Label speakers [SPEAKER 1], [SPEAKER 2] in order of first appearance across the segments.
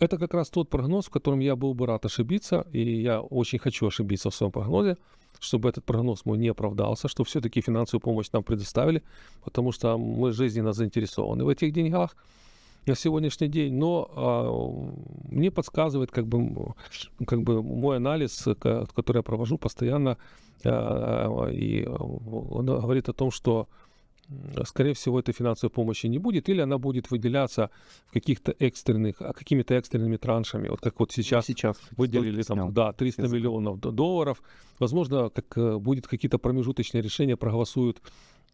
[SPEAKER 1] Это как раз тот прогноз, в котором я был бы рад ошибиться, и я очень хочу ошибиться в своем прогнозе, чтобы этот прогноз мой не оправдался, что все-таки финансовую помощь нам предоставили, потому что мы жизненно заинтересованы в этих деньгах на сегодняшний день, но а, мне подсказывает как бы, как бы мой анализ, который я провожу постоянно, а, и он говорит о том, что Э, скорее всего, этой финансовой помощи не будет, или она будет выделяться в каких-то экстренных, а, какими-то экстренными траншами, вот как вот ну, сейчас, сейчас выделили там, снял. да, 300 Если. миллионов долларов. Возможно, как э, будет какие-то промежуточные решения, проголосуют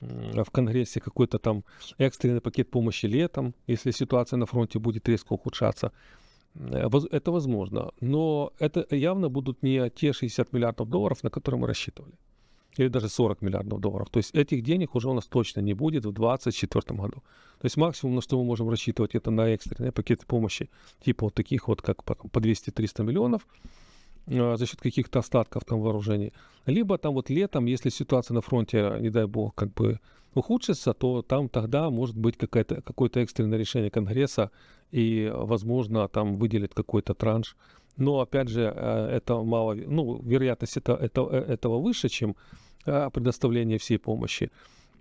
[SPEAKER 1] в Конгрессе какой-то там экстренный пакет помощи летом, если ситуация на фронте будет резко ухудшаться. Э, это возможно, но это явно будут не те 60 миллиардов долларов, на которые мы рассчитывали или даже 40 миллиардов долларов. То есть этих денег уже у нас точно не будет в 2024 году. То есть максимум, на что мы можем рассчитывать, это на экстренные пакеты помощи, типа вот таких вот, как по 200-300 миллионов, а, за счет каких-то остатков там вооружений. Либо там вот летом, если ситуация на фронте, не дай бог, как бы ухудшится, то там тогда может быть какое-то какое экстренное решение Конгресса и, возможно, там выделит какой-то транш но опять же э, это мало, ну вероятность это, это, э, этого выше, чем э, предоставление всей помощи,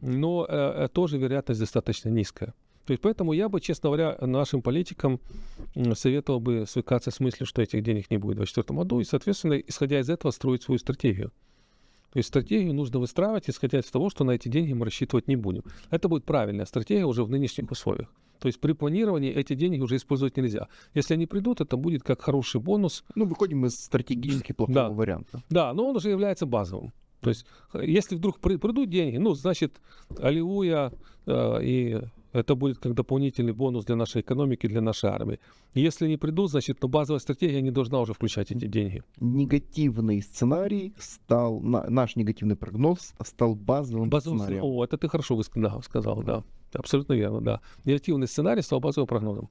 [SPEAKER 1] но тоже вероятность достаточно низкая. То есть поэтому я бы, честно говоря, нашим политикам советовал бы свыкаться с мыслью, что этих денег не будет в 2024 году, и, соответственно, исходя из этого, строить свою стратегию. То есть стратегию нужно выстраивать, исходя из того, что на эти деньги мы рассчитывать не будем. Это будет правильная стратегия уже в нынешних условиях. То есть при планировании эти деньги уже использовать нельзя. Если они придут, это будет как хороший бонус. Ну, выходим из стратегически плохого да. варианта. Да, но он уже является базовым. То есть, э, если вдруг при, придут деньги, ну, значит, аллилуйя э, и это будет как дополнительный бонус для нашей экономики, для нашей армии. Если не придут, значит, ну, базовая стратегия не должна уже включать эти деньги.
[SPEAKER 2] Негативный сценарий стал, на, наш негативный прогноз стал базовым, базовым сценарием.
[SPEAKER 1] О, это ты хорошо сказал, да. Абсолютно верно, да. Негативный сценарий стал базовым прогнозом.